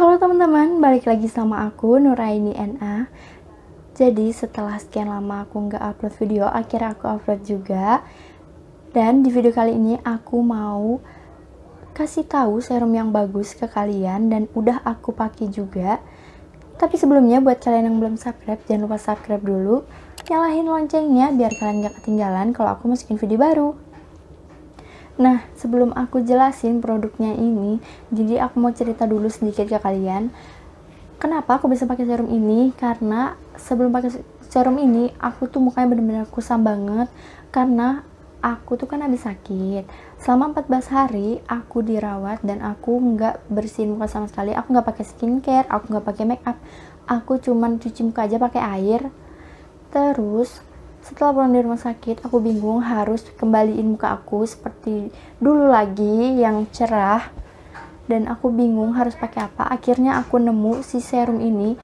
Halo teman-teman, balik lagi sama aku Nuraini NA. Jadi setelah sekian lama aku nggak upload video, akhirnya aku upload juga. Dan di video kali ini aku mau kasih tahu serum yang bagus ke kalian dan udah aku pakai juga. Tapi sebelumnya buat kalian yang belum subscribe, jangan lupa subscribe dulu. Nyalahin loncengnya biar kalian nggak ketinggalan kalau aku masukin video baru. Nah, sebelum aku jelasin produknya ini, jadi aku mau cerita dulu sedikit ke kalian. Kenapa aku bisa pakai serum ini? Karena sebelum pakai serum ini, aku tuh mukanya benar-benar kusam banget karena aku tuh kan habis sakit. Selama 14 hari aku dirawat dan aku nggak bersihin muka sama sekali. Aku nggak pakai skincare, aku nggak pakai makeup. Aku cuman cuci muka aja pakai air. Terus setelah pulang dari rumah sakit, aku bingung harus kembaliin muka aku seperti dulu lagi yang cerah dan aku bingung harus pakai apa. Akhirnya aku nemu si serum ini.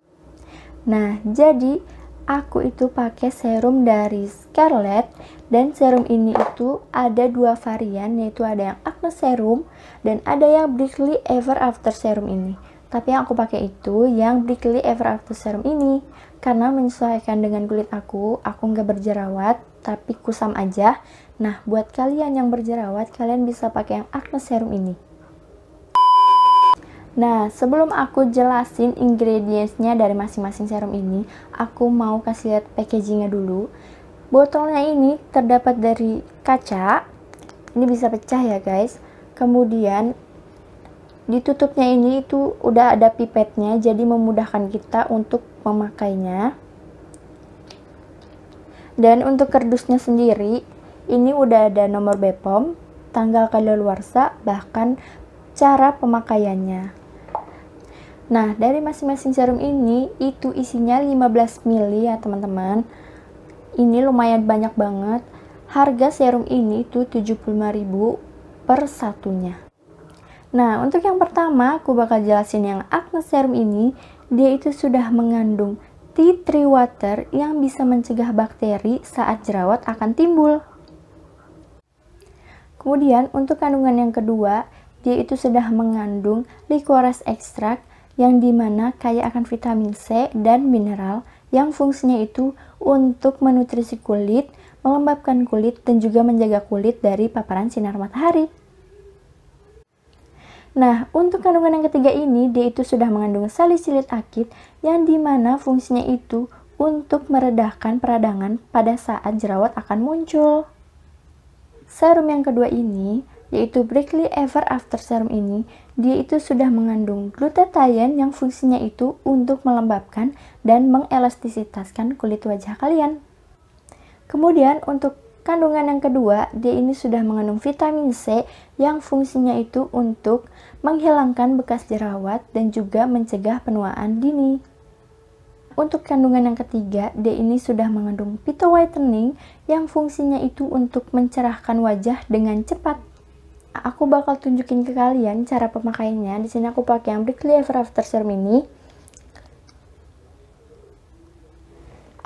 Nah, jadi aku itu pakai serum dari Scarlett dan serum ini itu ada dua varian yaitu ada yang Acne Serum dan ada yang Brightly Ever After Serum ini. Tapi yang aku pakai itu yang Brickley Ever After Serum ini. Karena menyesuaikan dengan kulit aku, aku nggak berjerawat, tapi kusam aja. Nah, buat kalian yang berjerawat, kalian bisa pakai yang Acne Serum ini. Nah, sebelum aku jelasin ingredientsnya dari masing-masing serum ini, aku mau kasih lihat packagingnya dulu. Botolnya ini terdapat dari kaca, ini bisa pecah ya guys. Kemudian Ditutupnya ini itu udah ada pipetnya, jadi memudahkan kita untuk memakainya. Dan untuk kardusnya sendiri, ini udah ada nomor BPOM, tanggal kadaluarsa, bahkan cara pemakaiannya. Nah, dari masing-masing serum ini, itu isinya 15 ml ya teman-teman. Ini lumayan banyak banget. Harga serum ini itu 75.000 per satunya. Nah, untuk yang pertama, aku bakal jelasin yang acne serum ini, dia itu sudah mengandung tea tree water yang bisa mencegah bakteri saat jerawat akan timbul. Kemudian, untuk kandungan yang kedua, dia itu sudah mengandung licorice extract yang dimana kaya akan vitamin C dan mineral yang fungsinya itu untuk menutrisi kulit, melembabkan kulit, dan juga menjaga kulit dari paparan sinar matahari. Nah, untuk kandungan yang ketiga ini, dia itu sudah mengandung salisilit akid yang dimana fungsinya itu untuk meredahkan peradangan pada saat jerawat akan muncul. Serum yang kedua ini, yaitu Brightly Ever After Serum ini, dia itu sudah mengandung glutathione yang fungsinya itu untuk melembabkan dan mengelastisitaskan kulit wajah kalian. Kemudian untuk Kandungan yang kedua, dia ini sudah mengandung vitamin C yang fungsinya itu untuk menghilangkan bekas jerawat dan juga mencegah penuaan dini. Untuk kandungan yang ketiga, dia ini sudah mengandung pito whitening yang fungsinya itu untuk mencerahkan wajah dengan cepat. Aku bakal tunjukin ke kalian cara pemakaiannya. Di sini aku pakai yang Brickly Ever After Serum ini.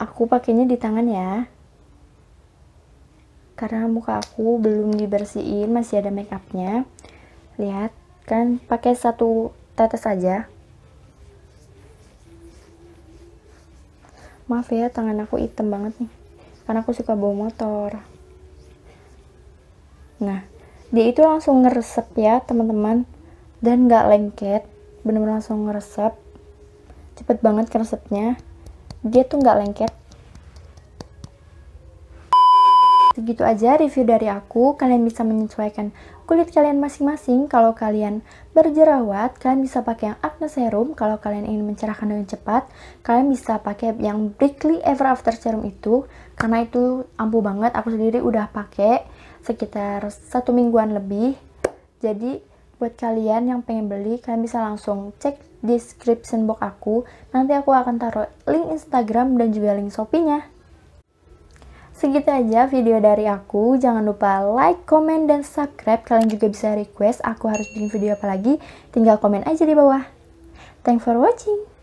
Aku pakainya di tangan ya karena muka aku belum dibersihin masih ada make upnya lihat kan pakai satu tetes aja maaf ya tangan aku hitam banget nih karena aku suka bawa motor nah dia itu langsung ngeresep ya teman-teman dan gak lengket bener-bener langsung ngeresep cepet banget ngeresepnya dia tuh gak lengket Segitu aja review dari aku, kalian bisa menyesuaikan kulit kalian masing-masing. Kalau kalian berjerawat, kalian bisa pakai yang acne serum. Kalau kalian ingin mencerahkan dengan cepat, kalian bisa pakai yang Brightly Ever After Serum itu karena itu ampuh banget. Aku sendiri udah pakai sekitar satu mingguan lebih. Jadi buat kalian yang pengen beli, kalian bisa langsung cek description box aku. Nanti aku akan taruh link Instagram dan juga link Shopee-nya. Segitu aja video dari aku. Jangan lupa like, comment, dan subscribe. Kalian juga bisa request aku harus bikin video apa lagi. Tinggal komen aja di bawah. Thanks for watching.